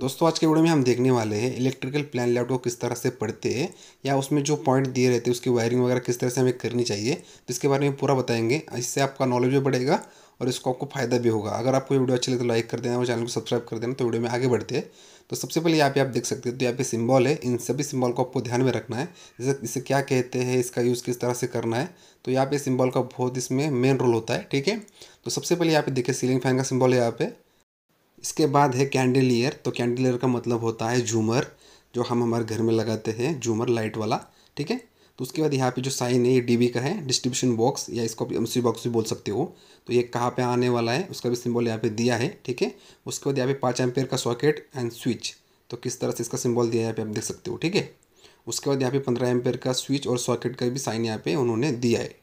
दोस्तों आज के वीडियो में हम देखने वाले हैं इलेक्ट्रिकल प्लान लेआउट को किस तरह से पढ़ते हैं या उसमें जो पॉइंट दिए रहते हैं उसकी वायरिंग वगैरह किस तरह से हमें करनी चाहिए तो इसके बारे में पूरा बताएंगे इससे आपका नॉलेज भी बढ़ेगा और इसको आपको फायदा भी होगा अगर आपको ये वीडियो अच्छी लगे तो लाइक कर देना और चैनल को सब्सक्राइब कर देना तो वीडियो में आगे बढ़ते तो सबसे पहले यहाँ पे आप देख सकते हैं तो यहाँ पे सिंबल है इन सभी सिंबल को आपको ध्यान में रखना है जैसे इसे क्या कहते हैं इसका यूज़ किस तरह से करना है तो यहाँ पे सिंबल का बहुत इसमें मेन रोल होता है ठीक है तो सबसे पहले यहाँ पे देखिए सीलिंग फैन का सिंबल है यहाँ पे इसके बाद है कैंडलियर तो कैंडलियर का मतलब होता है झूमर जो हम हमारे घर में लगाते हैं झूमर लाइट वाला ठीक है तो उसके बाद यहाँ पे जो साइन है ये डी का है डिस्ट्रीब्यूशन बॉक्स या इसको एम सी बॉक्स भी बोल सकते हो तो ये कहाँ पे आने वाला है उसका भी सिंबल यहाँ पे दिया है ठीक है उसके बाद यहाँ पे पाँच एम्पेयर का सॉकेट एंड स्विच तो किस तरह से इसका सिंबल दिया है यहाँ पे आप देख सकते हो ठीक है उसके बाद यहाँ पे पंद्रह एम्पेयर का स्विच और सॉकेट का भी साइन यहाँ पे उन्होंने दिया है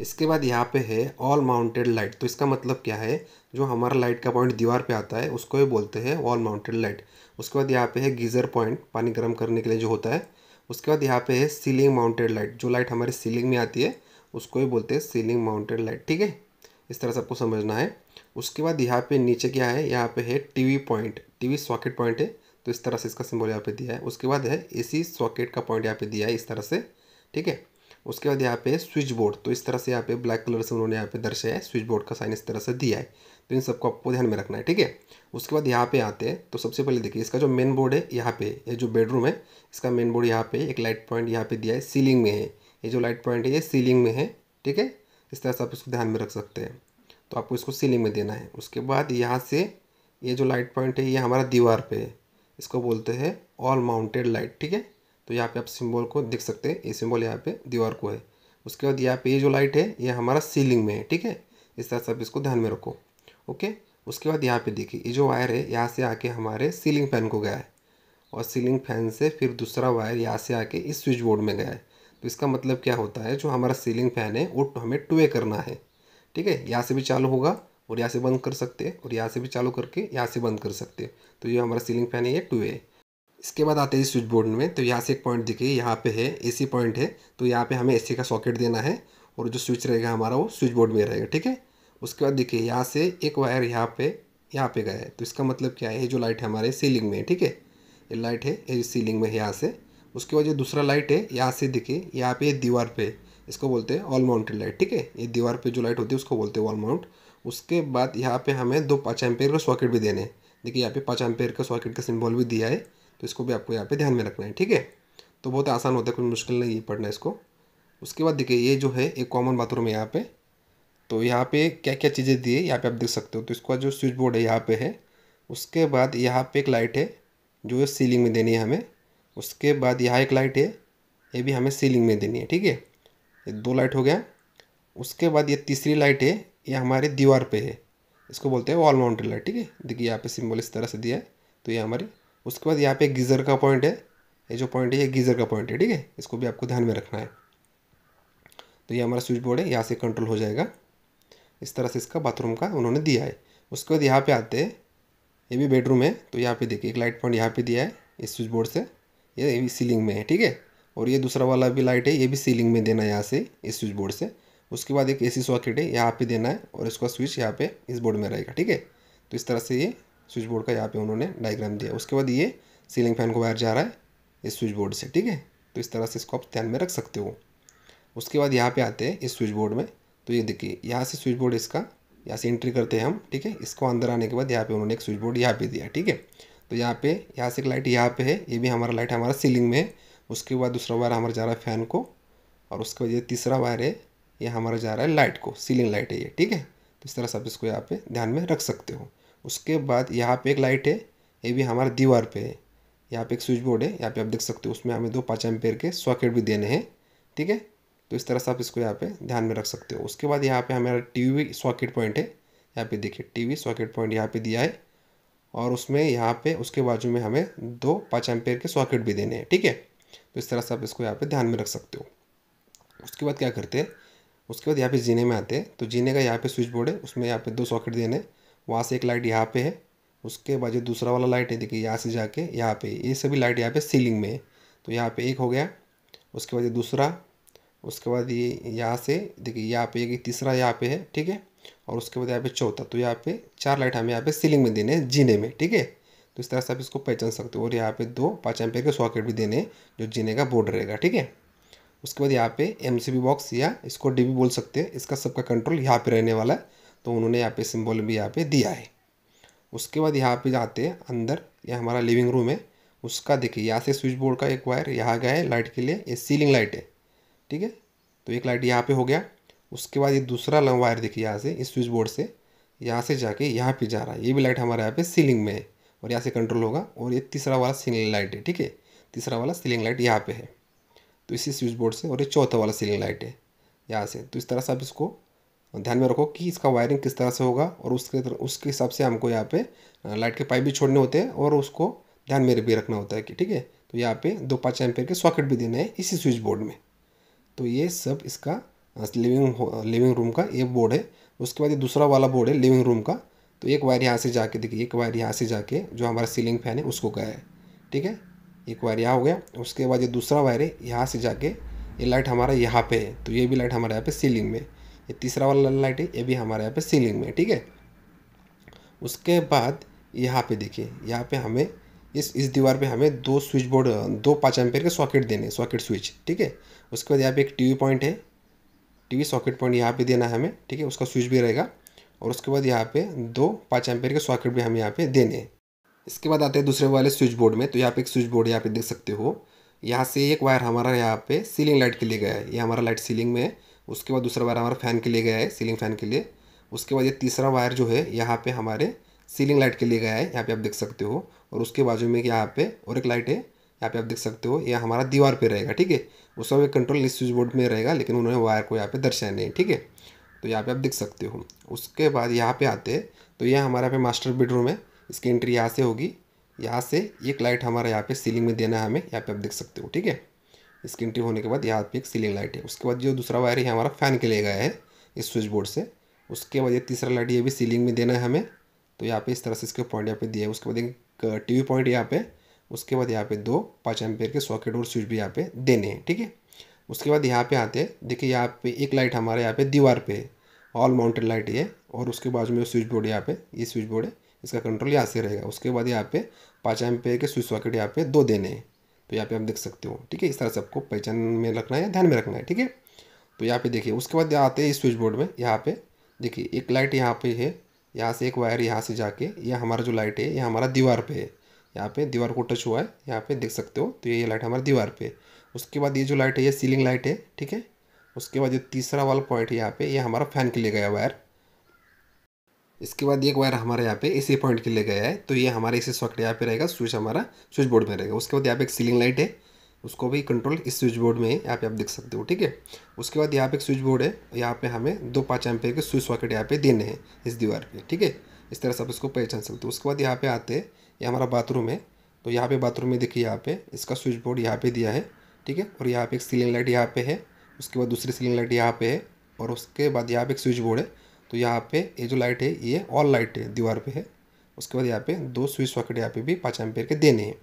इसके बाद यहाँ पे है ऑल माउंटेड लाइट तो इसका मतलब क्या है जो हमारा लाइट का पॉइंट दीवार पे आता है उसको भी बोलते हैं ऑल माउंटेड लाइट उसके बाद यहाँ पे है गीज़र पॉइंट पानी गर्म करने के लिए जो होता है उसके बाद यहाँ पे है सीलिंग माउंटेड लाइट जो लाइट हमारे सीलिंग में आती है उसको भी बोलते हैं सीलिंग माउंटेड लाइट ठीक है इस तरह से आपको समझना है उसके बाद यहाँ पर नीचे क्या है यहाँ पर है T point T socket point है तो इस तरह से इसका सिम्बल यहाँ पे दिया है उसके बाद है ए सॉकेट का पॉइंट यहाँ पे दिया है इस तरह से ठीक है उसके बाद यहाँ पे स्विच बोर्ड तो इस तरह से यहाँ पे ब्लैक कलर से उन्होंने यहाँ पे दर्शाया है स्विच बोर्ड का साइन इस तरह से दिया है तो इन सबको आपको ध्यान में रखना है ठीक है उसके बाद यहाँ पे आते हैं तो सबसे पहले देखिए इसका जो मेन बोर्ड है यहाँ पे ये जो बेडरूम है इसका मेन बोर्ड यहाँ पे एक लाइट पॉइंट यहाँ पे दिया है सीलिंग में है ये जो लाइट पॉइंट है ये सीलिंग में है ठीक है इस तरह से आप इसको ध्यान में रख सकते हैं तो आपको इसको सीलिंग में देना है उसके बाद यहाँ से ये जो लाइट पॉइंट है ये हमारा दीवार पे है इसको बोलते हैं ऑल माउंटेड लाइट ठीक है तो यहाँ पे आप सिंबल को देख सकते हैं ये सिंबल यहाँ पे दीवार को है उसके बाद यहाँ पे ये जो लाइट है ये हमारा सीलिंग में है ठीक है इस तरह से आप इसको ध्यान में रखो ओके उसके बाद यहाँ पे देखिए ये जो वायर है यहाँ से आके हमारे सीलिंग फैन को गया है और सीलिंग फैन से फिर दूसरा वायर यहाँ से आके इस स्विच बोर्ड में गया है तो इसका मतलब क्या होता है जो हमारा सीलिंग फैन है वो हमें टू वे करना है ठीक है यहाँ से भी चालू होगा और यहाँ से बंद कर सकते हैं और यहाँ से भी चालू करके यहाँ से बंद कर सकते हैं तो ये हमारा सीलिंग फैन है ये टू वे है इसके बाद आते हैं स्विच बोर्ड में तो यहाँ से एक पॉइंट देखिए यहाँ पे है एसी पॉइंट है तो यहाँ पे हमें एसी का सॉकेट देना है और जो स्विच रहेगा हमारा वो स्विच बोर्ड में रहेगा ठीक है उसके बाद देखिए यहाँ से एक वायर यहाँ पे यहाँ पे गया है तो इसका मतलब क्या है ये जो लाइट है हमारे सीलिंग में है ठीक है ये लाइट है ये सीलिंग में है यहाँ से उसके बाद जो दूसरा लाइट है यहाँ से देखिए यहाँ पे दीवार पे इसको बोलते हैं ऑल माउंटेड लाइट ठीक है ये दीवार पे जो लाइट होती है उसको बोलते हैं वॉल माउंट उसके बाद यहाँ पे हमें दो पाँच एम्पेयर का सॉकेट भी देने हैं देखिए यहाँ पे पाँच एम्पेयर का सॉकेट का सिंबल भी दिया है तो इसको भी आपको यहाँ पे ध्यान में रखना है ठीक है तो बहुत आसान होता है कोई मुश्किल नहीं है पढ़ना इसको उसके बाद देखिए ये जो है एक कॉमन बाथरूम है यहाँ पे तो यहाँ पे क्या क्या चीज़ें दी है यहाँ पे आप देख सकते हो तो इसका जो स्विच बोर्ड है यहाँ पे है उसके बाद यहाँ पे एक लाइट है जो सीलिंग में देनी है हमें उसके बाद यहाँ एक लाइट है ये भी हमें सीलिंग में देनी है ठीक है ये दो लाइट हो गया उसके बाद ये तीसरी लाइट है ये हमारे दीवार पर है इसको बोलते हैं वॉल माउंटेड लाइट ठीक है देखिए यहाँ पर सिम्बल इस तरह से दिया है तो ये हमारी उसके बाद यहाँ पे गीज़र का पॉइंट है ये जो पॉइंट है ये गीज़र का पॉइंट है ठीक है इसको भी आपको ध्यान में रखना है तो ये हमारा स्विच बोर्ड है यहाँ से कंट्रोल हो जाएगा इस तरह से इसका बाथरूम का उन्होंने दिया है उसके बाद यहाँ पे आते हैं ये भी बेडरूम है तो यहाँ पे देखिए एक लाइट पॉइंट यहाँ पे दिया है इस स्विच बोर्ड से ये भी सीलिंग में है ठीक है और ये दूसरा वाला भी लाइट है ये भी सीलिंग में देना है यहाँ से इस स्विच बोर्ड से उसके बाद एक एसी सॉकेट है यहाँ पे देना है और इसका स्विच यहाँ पे इस बोर्ड में रहेगा ठीक है तो इस तरह से ये स्विच बोर्ड का यहाँ पे उन्होंने डायग्राम दिया उसके बाद ये सीलिंग फैन को वायर जा रहा है इस स्विच बोर्ड से ठीक है तो इस तरह से इसको आप ध्यान में रख सकते हो उसके बाद यहाँ पे आते हैं इस स्विच बोर्ड में तो ये देखिए यहाँ से स्विच बोर्ड इसका यहाँ से एंट्री करते हैं हम ठीक है इसको अंदर आने के बाद यहाँ पर उन्होंने एक स्विच बोर्ड यहाँ पर दिया ठीक है तो यहाँ पे यहाँ से एक लाइट यहाँ पे है ये भी हमारा लाइट हमारा सीलिंग में है उसके बाद दूसरा वायर हमारा जा रहा है फैन को और उसके बाद ये तीसरा वायर है ये हमारा जा रहा है लाइट को सीलिंग लाइट है ये ठीक है तो इस तरह से आप इसको यहाँ पे ध्यान में रख सकते हो उसके बाद यहाँ पे एक लाइट है ये भी हमारे दीवार पे है यहाँ पे एक स्विच बोर्ड है यहाँ पे आप देख सकते हो उसमें हमें दो पाँच एम्पेयर के सॉकेट भी देने हैं ठीक है तो इस तरह से आप इसको यहाँ पे ध्यान में रख सकते हो उसके बाद यहाँ पे हमारा टीवी सॉकेट पॉइंट है यहाँ पे देखिए टीवी सॉकेट पॉइंट यहाँ पे दिया है और उसमें यहाँ पे उसके बाजू में हमें दो पाँच एम्पेयर के सॉकेट भी देने हैं ठीक है तो इस तरह से आप इसको यहाँ पर ध्यान में रख सकते हो उसके बाद क्या करते हैं उसके बाद यहाँ पे जीने में आते हैं तो जीने का यहाँ पे स्विच बोर्ड है उसमें यहाँ पे दो सॉकेट देने हैं वहाँ से एक लाइट यहाँ पे है उसके बाद जो दूसरा वाला लाइट है देखिए यहाँ से जाके यहाँ पे ये सभी लाइट यहाँ पे सीलिंग में है तो यहाँ पे एक हो गया उसके बाद ये दूसरा उसके बाद ये यहाँ से देखिए यहाँ पे एक तीसरा यहाँ पे है ठीक है और उसके बाद यहाँ पे चौथा तो यहाँ पे चार लाइट हमें यहाँ पे सीलिंग में देने हैं जीने में ठीक है तो इस तरह से आप इसको पहचान सकते हो और यहाँ पे दो पाँच एम्पेयर के सॉकेट भी देने जो जीने का बोर्ड रहेगा ठीक है उसके बाद यहाँ पे एम बॉक्स या इसको डी बोल सकते हैं इसका सबका कंट्रोल यहाँ पे रहने वाला है तो उन्होंने यहाँ पे सिंबल भी यहाँ पे दिया है उसके बाद यहाँ पे जाते हैं अंदर ये हमारा लिविंग रूम है उसका देखिए यहाँ से स्विच बोर्ड का एक वायर यहाँ गया है लाइट के लिए ये सीलिंग लाइट है ठीक है तो एक लाइट यहाँ पे हो गया उसके बाद ये दूसरा लम वायर देखिए यहाँ से इस स्विच बोर्ड से यहाँ से जाके यहाँ पर जा रहा है ये भी लाइट हमारे यहाँ पर सीलिंग में है और यहाँ से कंट्रोल होगा और ये तीसरा वाला सीलिंग लाइट है ठीक है तीसरा वाला सीलिंग लाइट यहाँ पे है तो इसी स्विच बोर्ड से और ये चौथा वाला सीलिंग लाइट है यहाँ से तो इस तरह से आप इसको ध्यान में रखो कि इसका वायरिंग किस तरह से होगा और उसके उसके हिसाब से हमको यहाँ पे लाइट के पाइप भी छोड़ने होते हैं और उसको ध्यान में भी रखना होता है कि ठीक है तो यहाँ पे दो पाँच एम के सॉकेट भी देने हैं इसी स्विच बोर्ड में तो ये सब इसका लिविंग लिविंग रूम का एक बोर्ड है उसके बाद ये दूसरा वाला बोर्ड है लिविंग रूम का तो एक वायर यहाँ से जाके देखिए एक वायर यहाँ से जाके जो हमारा सीलिंग फैन है उसको गया है ठीक है एक वायर यहाँ हो गया उसके बाद ये दूसरा वायर है यहाँ से जाके ये लाइट हमारा यहाँ पे है तो ये भी लाइट हमारे यहाँ पे सीलिंग में ये तीसरा वाला लाइट है ये भी हमारे यहाँ पे सीलिंग में ठीक है उसके बाद यहाँ पे देखिए यहाँ पे हमें इस इस दीवार पे हमें दो स्विच बोर्ड दो पाँच एम्पेयर के सॉकेट देने सॉकेट स्विच ठीक है उसके बाद यहाँ पे एक टीवी पॉइंट है टीवी सॉकेट पॉइंट यहाँ पे देना है हमें ठीक है उसका स्विच भी रहेगा और उसके बाद यहाँ पे दो पाँच एम्पेयर के सॉकेट भी हमें यहाँ पे देने हैं इसके बाद आते हैं दूसरे वाले स्विच बोर्ड में तो यहाँ पे एक स्विच बोर्ड यहाँ पे देख सकते हो यहाँ से एक वायर हमारा यहाँ पे सीलिंग लाइट के लिए गया है ये हमारा लाइट सीलिंग में है उसके बाद दूसरा वायर हमारा फ़ैन के लिए गया है सीलिंग फ़ैन के लिए उसके बाद ये तीसरा वायर जो है यहाँ पे हमारे सीलिंग लाइट के लिए गया है यहाँ पे आप देख सकते हो और उसके बाजू में यहाँ पे और एक लाइट है यहाँ पे आप देख सकते हो यह हमारा दीवार पे रहेगा ठीक है उस समय कंट्रोल इस स्विच बोर्ड में रहेगा लेकिन उन्होंने वायर को यहाँ पे दर्शाया नहीं ठीक है तो यहाँ पे आप देख सकते हो उसके बाद यहाँ पे आते हैं तो यह हमारे यहाँ पे मास्टर बेडरूम है इसकी एंट्री यहाँ से होगी यहाँ से एक लाइट हमारा यहाँ पे सीलिंग में देना है हमें यहाँ पे आप देख सकते हो ठीक है स्क्रीन टिप होने के बाद यहाँ पे एक सीलिंग लाइट है उसके बाद जो दूसरा वायर है हमारा फ़ैन के लिए गया है इस स्विच बोर्ड से उसके बाद ये तीसरा लाइट ये भी सीलिंग में देना है हमें तो यहाँ पे इस तरह से इसके पॉइंट यहाँ पे दिया है उसके बाद एक टी वी पॉइंट यहाँ पे उसके बाद यहाँ पे दो पाँच पेयर के सॉकेट और स्विच भी यहाँ पे देने हैं ठीक है उसके बाद यहाँ पे आते हैं देखिए यहाँ पे एक लाइट हमारे यहाँ पे दीवार पे है ऑल माउंटेड लाइट ये और उसके बाद में स्विच बोर्ड यहाँ पे ये स्विच बोर्ड है इसका कंट्रोल यहाँ से रहेगा उसके बाद यहाँ पे पाँच पेयर के स्विच सॉकेट यहाँ पे दो देने हैं तो यहाँ पे आप देख सकते हो ठीक है इस तरह से आपको पहचान में रखना है ध्यान में रखना है ठीक है तो यहाँ पे देखिए उसके बाद आते हैं स्विच बोर्ड में यहाँ पे देखिए एक लाइट यहाँ पे है यहाँ से एक वायर यहाँ से जाके ये हमारा जो लाइट है ये हमारा दीवार पे है यहाँ पे दीवार को टच हुआ है यहाँ पे देख सकते हो तो ये लाइट हमारी दीवार पे उसके बाद ये जो लाइट है ये सीलिंग लाइट है ठीक है उसके बाद जो तीसरा वाला पॉइंट है यहाँ पे ये हमारा फैन के लिए गया वायर इसके बाद एक वायर हमारे यहाँ पे इसी पॉइंट के लिए गया है तो ये हमारे इसी सॉकेट यहाँ पे रहेगा स्विच हमारा स्विच बोर्ड में रहेगा उसके बाद यहाँ पे एक सीलिंग लाइट है उसको भी कंट्रोल इस स्विच बोर्ड में है यहाँ पे आप देख सकते हो ठीक है उसके बाद यहाँ पे एक स्विच बोर्ड है यहाँ पे हमें दो पाँच एम के स्विच सॉकेट यहाँ पे देने हैं इस दीवार पे ठीक है इस तरह से आप इसको पहचान सकते हो उसके बाद यहाँ पे आते हैं ये हमारा बाथरूम है तो यहाँ पे बाथरूम में देखिए यहाँ पे इसका स्विच बोर्ड यहाँ पे दिया है ठीक है और यहाँ पे एक सीलिंग लाइट यहाँ पे है उसके बाद दूसरी सीलिंग लाइट यहाँ पे है और उसके बाद यहाँ पे एक स्विच बोर्ड है तो यहाँ पे ये जो लाइट है ये ऑल लाइट है दीवार पे है उसके बाद यहाँ पे दो स्विच वॉकेट यहाँ पे भी पाँच एम्पेयर के देने हैं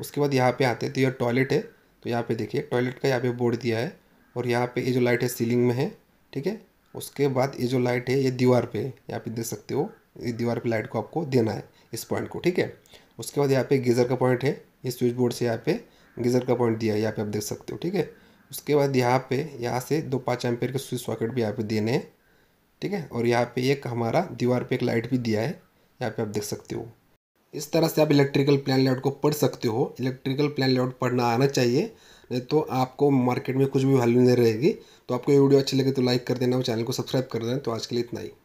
उसके बाद यहाँ पे आते हैं तो यह टॉयलेट है तो यहाँ पे देखिए टॉयलेट का यहाँ पे बोर्ड दिया है और यहाँ पे ये जो लाइट है सीलिंग में है ठीक है उसके बाद ये जो लाइट है ये दीवार पर यहाँ पे देख सकते हो ये दीवार पर लाइट को आपको देना है इस पॉइंट को ठीक है उसके बाद यहाँ पे गीज़र का पॉइंट है ये स्विच बोर्ड से यहाँ पे गीज़र का पॉइंट दिया है यहाँ पे आप देख सकते हो ठीक है उसके बाद यहाँ पे यहाँ से दो पाँच एम्पेयर के स्विच सॉकेट भी यहाँ पे देने हैं ठीक है और यहाँ पे एक हमारा दीवार पे एक लाइट भी दिया है यहाँ पे आप देख सकते हो इस तरह से आप इलेक्ट्रिकल प्लान लेआउट को पढ़ सकते हो इलेक्ट्रिकल प्लान लेआउट पढ़ना आना चाहिए नहीं तो आपको मार्केट में कुछ भी वैल्यू नहीं रहेगी तो आपको ये वीडियो अच्छी लगे तो लाइक कर देना और चैनल को सब्सक्राइब कर देना तो आज के लिए इतना ही